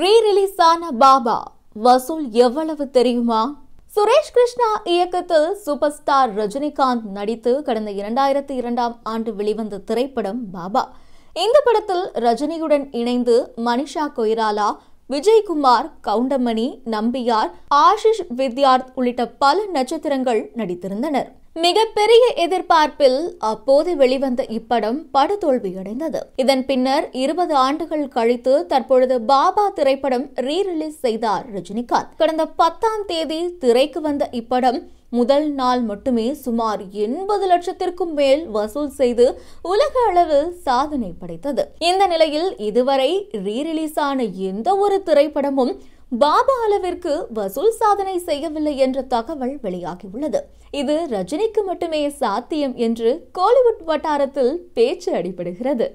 re release Baba வசூல் எவ்வளவு தெரியுமா சுரேஷ் கிருஷ்ணா இயக்கத்தில் சூப்பர் ஸ்டார் ரஜினிகாந்த் நடித்து கடந்த இரண்டாயிரத்தி இரண்டாம் ஆண்டு வெளிவந்த திரைப்படம் பாபா இந்த படத்தில் ரஜினியுடன் இணைந்து மனிஷா கொய்ராலா விஜய்குமார் கவுண்டமணி நம்பியார் ஆஷிஷ் வித்யார்த் உள்ளிட்ட பல நட்சத்திரங்கள் நடித்திருந்தனர் மிகப்பெரிய எதிர்பார்ப்பில் அப்போது வெளிவந்த இப்படம் படுதோல்வியடைந்தது இதன் பின்னர் இருபது ஆண்டுகள் கழித்து தற்பொழுது பாபா திரைப்படம் ரீரிலீஸ் செய்தார் ரஜினிகாந்த் கடந்த பத்தாம் தேதி திரைக்கு வந்த இப்படம் முதல் நாள் மட்டுமே சுமார் எண்பது லட்சத்திற்கும் மேல் வசூல் செய்து உலக அளவில் சாதனை படைத்தது இந்த நிலையில் இதுவரை ரீரிலீஸ் ஆன எந்த ஒரு திரைப்படமும் பாபா அளவிற்கு வசூல் சாதனை செய்யவில்லை என்ற தகவல் வெளியாகியுள்ளது இது ரஜினிக்கு மட்டுமே சாத்தியம் என்று கோலிவுட் வட்டாரத்தில் பேச்சு அடிபடுகிறது